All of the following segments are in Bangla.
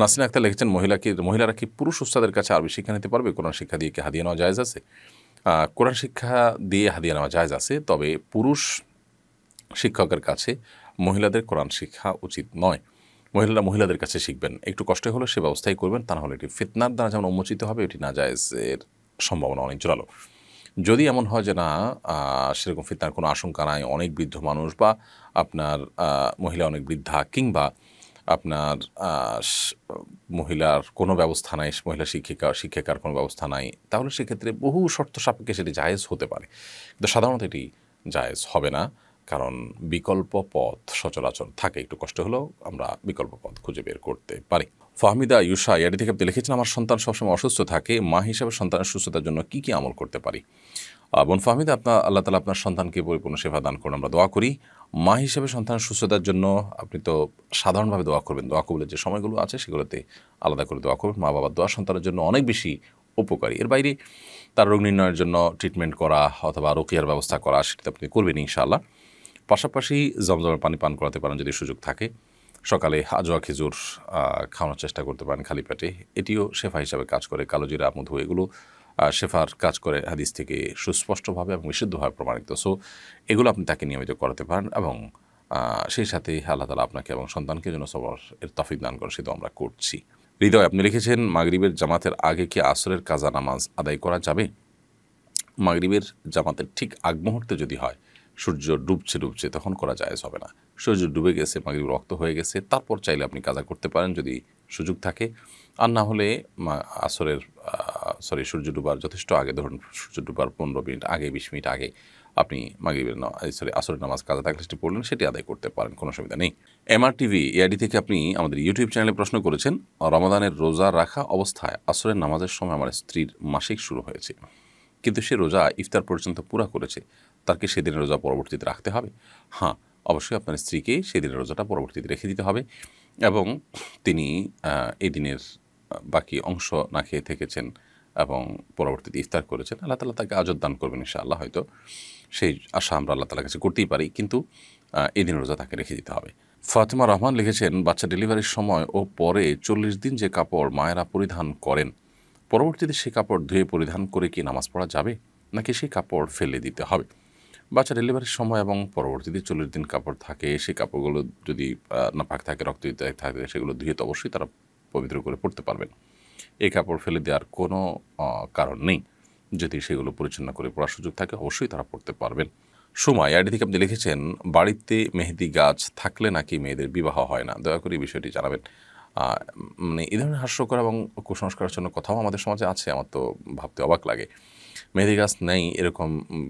নাসিন আক্তার লিখেছেন মহিলা কি মহিলারা কি পুরুষ উস্তাদের কাছে আরবি শিক্ষা নিতে পারবে কোরআন শিক্ষা দিয়ে কি হাদিয়ে নেওয়া জায়জ আছে কোরআন শিক্ষা দিয়ে হাদিয়ে নেওয়া জায়জ আছে তবে পুরুষ শিক্ষকের কাছে মহিলাদের কোরআন শিক্ষা উচিত নয় মহিলারা মহিলাদের কাছে শিখবেন একটু কষ্ট হলে সে ব্যবস্থাই করবেন তা নাহলে এটি ফিতনার দ্বারা যেমন উন্মোচিত হবে এটি না জায়জের সম্ভাবনা অনেক জোরালো যদি এমন হয় যে না সেরকম ফিতনার কোনো আশঙ্কা নাই অনেক বৃদ্ধ মানুষ বা আপনার মহিলা অনেক বৃদ্ধা কিংবা আপনার মহিলার কোনো ব্যবস্থা নাই মহিলা শিক্ষিকা শিক্ষিকার কোনো ব্যবস্থা নাই তাহলে সেক্ষেত্রে বহু শর্ত সাপেক্ষে সেটি জায়েজ হতে পারে কিন্তু সাধারণত এটি জায়েজ হবে না কারণ বিকল্প পথ সচরাচর থাকে একটু কষ্ট হলেও আমরা বিকল্প পথ খুঁজে বের করতে পারি ফাহমিদা ইউসা ইয়াডি থেকে আপনি লিখেছেন আমার সন্তান সবসময় অসুস্থ থাকে মা হিসাবে সন্তানের সুস্থতার জন্য কি কি আমল করতে পারি বোন ফাহমিদ আপনার আল্লাহ তালা আপনার সন্তানকে পরিপূর্ণ সেবা দান করুন আমরা দোয়া করি মা হিসেবে সন্তানের সুস্থতার জন্য আপনি তো সাধারণভাবে দোয়া করবেন দোয়া কবুলের যে সময়গুলো আছে সেগুলোতে আলাদা করে দোয়া করবেন মা বাবার দোয়া সন্তানের জন্য অনেক বেশি উপকারী এর বাইরে তার রোগ নির্ণয়ের জন্য ট্রিটমেন্ট করা অথবা রোকিয়ার ব্যবস্থা করা সেটা আপনি করবেন ইনশাআল্লাহ পাশাপাশি জমজমের পানি পান করাতে পারেন যদি সুযোগ থাকে সকালে আজোয়া খেজুর খাওয়ানোর চেষ্টা করতে পারেন খালি পেটে এটিও সেফা হিসাবে কাজ করে কালো জিরা মধু এগুলো শেফার কাজ করে হাদিস থেকে সুস্পষ্টভাবে এবং বিশুদ্ধভাবে প্রমাণিত সো এগুলো আপনি তাকে নিয়মিত করাতে পারেন এবং সেই সাথে আল্লাহ তালা আপনাকে এবং সন্তানকে যেন সবার এর তফিক দান করে সেটাও আমরা করছি হৃদয় আপনি লিখেছেন মাগরীবের জামাতের আগে কি আসরের কাজা নামাজ আদায় করা যাবে মাগরীবের জামাতের ঠিক আগ মুহূর্তে যদি হয় সূর্য ডুবছে ডুবছে তখন করা যায় হবে না সূর্য ডুবে গেছে মাগরীব রক্ত হয়ে গেছে তারপর চাইলে আপনি কাজা করতে পারেন যদি সুযোগ থাকে আর না হলে আসরের সরি সূর্য ডুবার যথেষ্ট আগে ধরুন সূর্য ডুবার পনেরো মিনিট আগে বিশ মিনিট আগে আপনি মাগরিবের সরি আসরের নামাজ কাজা থাকলে সেটি পড়লেন সেটি আদায় করতে পারেন কোনো অসুবিধা নেই এমআর টিভি এআইডি থেকে আপনি আমাদের ইউটিউব চ্যানেলে প্রশ্ন করেছেন রমাদানের রোজা রাখা অবস্থায় আসরের নামাজের সময় আমার স্ত্রীর মাসিক শুরু হয়েছে কিন্তু সে রোজা ইফতার পর্যন্ত পুরা করেছে তার কি সেদিনের রোজা পরবর্তীতে রাখতে হবে হ্যাঁ অবশ্যই আপনার স্ত্রীকে সেদিনের রোজাটা পরবর্তীতে রেখে দিতে হবে এবং তিনি এই দিনের বাকি অংশ না খেয়ে থেকেছেন এবং পরবর্তীতে ইফতার করেছেন আল্লাহ তালা তাকে আজত দান করবেন আল্লাহ হয়তো সেই আশা আমরা আল্লাহ তালার কাছে করতেই পারি কিন্তু এই দিন রোজা তাকে রেখে দিতে হবে ফাতেমা রহমান লিখেছেন বাচ্চা ডেলিভারির সময় ও পরে চল্লিশ দিন যে কাপড় মায়েরা পরিধান করেন পরবর্তীতে সেই কাপড় ধুয়ে পরিধান করে কি নামাজ পড়া যাবে নাকি সেই কাপড় ফেলে দিতে হবে বাচ্চা ডেলিভারির সময় এবং পরবর্তীতে চল্লিশ দিন কাপড় থাকে সেই কাপড়গুলো যদি না ফাঁক থাকে রক্ত থাকে সেগুলো ধুয়ে তো অবশ্যই তারা পবিত্র করে পড়তে পারবেন এ কাপড় ফেলে দেওয়ার কোনো কারণ নেই যদি সেগুলো পরিচ্ছন্ন করে পড়ার সুযোগ থাকে অবশ্যই তারা পড়তে পারবেন সময় আইডি থেকে আপনি লিখেছেন বাড়িতে মেহেদি গাছ থাকলে নাকি মেয়েদের বিবাহ হয় না দয়া করে বিষয়টি জানাবেন মানে এই ধরনের হাস্যকর এবং কুসংস্কারের জন্য কথাও আমাদের সমাজে আছে আমার তো ভাবতে অবাক লাগে মেহেদি গাছ নেই এরকম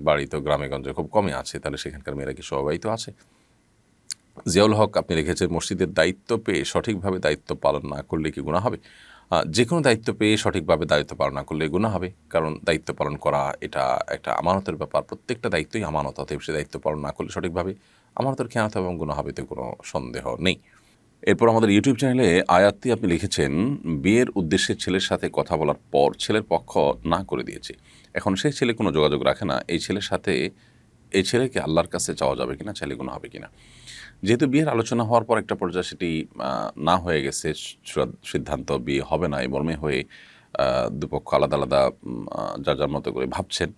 বাড়ি তো গ্রামেগঞ্জে খুব কমই আছে তাহলে সেখানকার মেয়েরা কি সবাই তো আছে জিয়াউল হক আপনি রেখেছেন মসজিদের দায়িত্ব পেয়ে সঠিকভাবে দায়িত্ব পালন না করলে কি গুণা হবে যে কোনো দায়িত্ব পেয়ে সঠিকভাবে দায়িত্ব পালন না করলে গুণা হবে কারণ দায়িত্ব পালন করা এটা একটা আমানতের ব্যাপার প্রত্যেকটা দায়িত্বই আমানত অতএব সে দায়িত্ব পালন না করলে সঠিকভাবে আমানতের খেয়ানত এবং গুণা হবে তো কোনো সন্দেহ নেই এরপর আমাদের ইউটিউব চ্যানেলে আয়াত্তি আপনি লিখেছেন বিয়ের উদ্দেশ্যে ছেলের সাথে কথা বলার পর ছেলের পক্ষ না করে দিয়েছে এখন সে ছেলে কোনো যোগাযোগ রাখে না এই ছেলের সাথে এই ছেলেকে আল্লাহর কাছে চাওয়া যাবে কিনা ছেলে গুণ হবে কিনা যেহেতু বিয়ের আলোচনা হওয়ার পর একটা পর্যায়ে সেটি না হয়ে গেছে সিদ্ধান্ত বিয়ে হবে না এই মর্মে হয়ে দুপক্ষ আলাদা আলাদা যা যার মতো করে ভাবছেন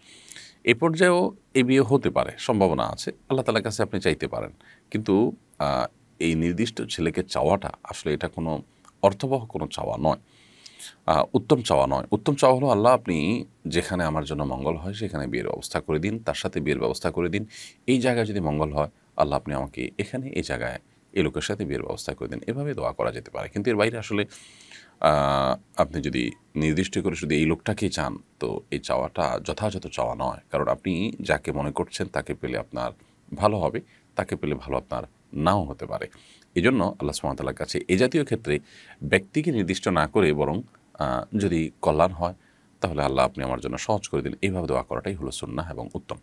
এ পর্যায়েও এ বিয়ে হতে পারে সম্ভাবনা আছে আল্লাহ তালার কাছে আপনি চাইতে পারেন কিন্তু এই নির্দিষ্ট ছেলেকে চাওয়াটা আসলে এটা কোনো অর্থবহ কোনো চাওয়া নয় উত্তম চাওয়া নয় উত্তম চাওয়া হলো আল্লাহ আপনি যেখানে আমার জন্য মঙ্গল হয় সেখানে বিয়ের ব্যবস্থা করে দিন তার সাথে বিয়ের ব্যবস্থা করে দিন এই জায়গায় যদি মঙ্গল হয় আল্লাহ আপনি আমাকে এখানে এই জায়গায় এই লোকের সাথে বিয়ের ব্যবস্থা করে দিন এভাবে দোয়া করা যেতে পারে কিন্তু এর বাইরে আসলে আপনি যদি নির্দিষ্ট করে শুধু এই লোকটাকেই চান তো এই চাওয়াটা যথাযথ চাওয়া নয় কারণ আপনি যাকে মনে করছেন তাকে পেলে আপনার ভালো হবে তাকে পেলে ভালো আপনার নাও হতে পারে এজন্য আল্লাহ সুমতালার কাছে এ জাতীয় ক্ষেত্রে ব্যক্তিকে নির্দিষ্ট না করে বরং যদি কল্যাণ হয় তাহলে আল্লাহ আপনি আমার জন্য সহজ করে দিন এইভাবে দোয়া করাটাই হলো সুন্না এবং উত্তম